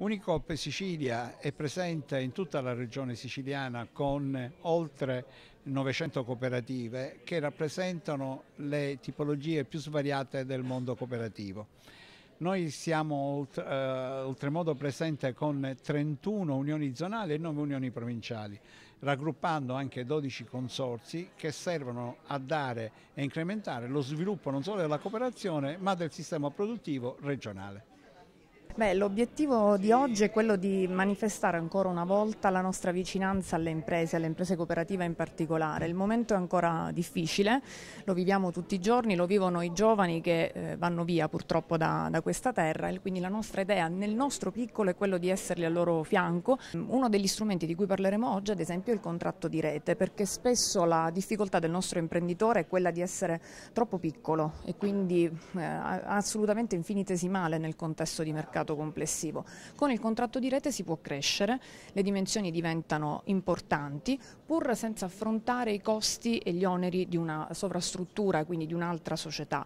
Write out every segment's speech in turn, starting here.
Unicop Sicilia è presente in tutta la regione siciliana con oltre 900 cooperative che rappresentano le tipologie più svariate del mondo cooperativo. Noi siamo eh, oltremodo presenti con 31 unioni zonali e 9 unioni provinciali, raggruppando anche 12 consorsi che servono a dare e incrementare lo sviluppo non solo della cooperazione ma del sistema produttivo regionale. Beh, l'obiettivo di oggi è quello di manifestare ancora una volta la nostra vicinanza alle imprese, alle imprese cooperative in particolare. Il momento è ancora difficile, lo viviamo tutti i giorni, lo vivono i giovani che eh, vanno via purtroppo da, da, questa terra e quindi la nostra idea nel nostro piccolo è quello di esserli al loro fianco. Uno degli strumenti di cui parleremo oggi ad esempio è il contratto di rete perché spesso la difficoltà del nostro imprenditore è quella di essere troppo piccolo e quindi eh, assolutamente infinitesimale nel contesto di mercato fatturato complessivo. Con il contratto di rete si può crescere, le dimensioni diventano importanti, pur senza affrontare i costi e gli oneri di una sovrastruttura, quindi di un'altra società.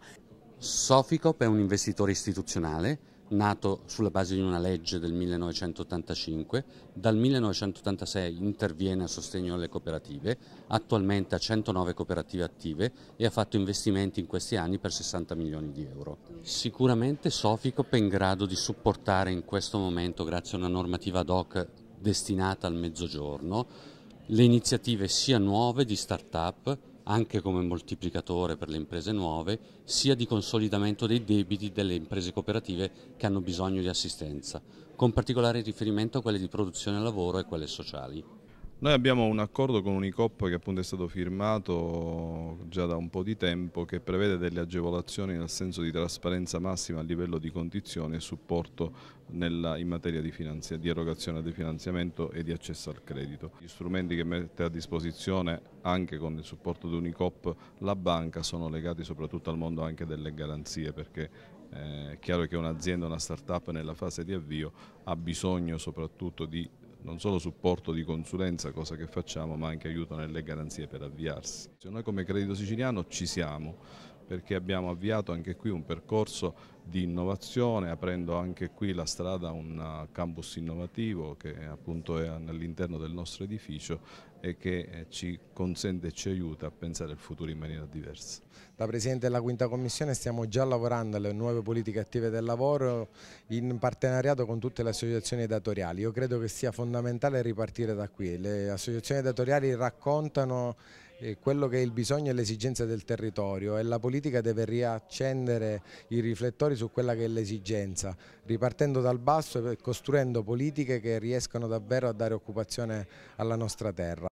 Soficop è un investitore istituzionale nato sulla base di una legge del 1985, dal 1986 interviene a sostegno alle cooperative, attualmente ha 109 cooperative attive e ha fatto investimenti in questi anni per 60 milioni di euro. Sicuramente Soficop è in grado di supportare in questo momento, grazie a una normativa ad hoc destinata al mezzogiorno, le iniziative sia nuove di start-up anche come moltiplicatore per le imprese nuove, sia di consolidamento dei debiti delle imprese cooperative che hanno bisogno di assistenza, con particolare riferimento a quelle di produzione lavoro e quelle sociali. Noi abbiamo un accordo con Unicop che appunto è stato firmato già da un po' di tempo che prevede delle agevolazioni nel senso di trasparenza massima a livello di condizioni e supporto nella, in materia di, finanzia, di erogazione del finanziamento e di accesso al credito. Gli strumenti che mette a disposizione anche con il supporto di Unicop la banca sono legati soprattutto al mondo anche delle garanzie perché eh, è chiaro che un'azienda, una start-up nella fase di avvio ha bisogno soprattutto di non solo supporto di consulenza, cosa che facciamo, ma anche aiuto nelle garanzie per avviarsi. Noi come Credito Siciliano ci siamo, perché abbiamo avviato anche qui un percorso di innovazione, aprendo anche qui la strada a un uh, campus innovativo che appunto è all'interno del nostro edificio e che eh, ci consente e ci aiuta a pensare al futuro in maniera diversa. Da Presidente della Quinta Commissione stiamo già lavorando alle nuove politiche attive del lavoro in partenariato con tutte le associazioni datoriali. Io credo che sia fondamentale ripartire da qui. Le associazioni datoriali raccontano quello che è il bisogno e l'esigenza del territorio e la politica deve riaccendere i riflettori su quella che è l'esigenza, ripartendo dal basso e costruendo politiche che riescano davvero a dare occupazione alla nostra terra.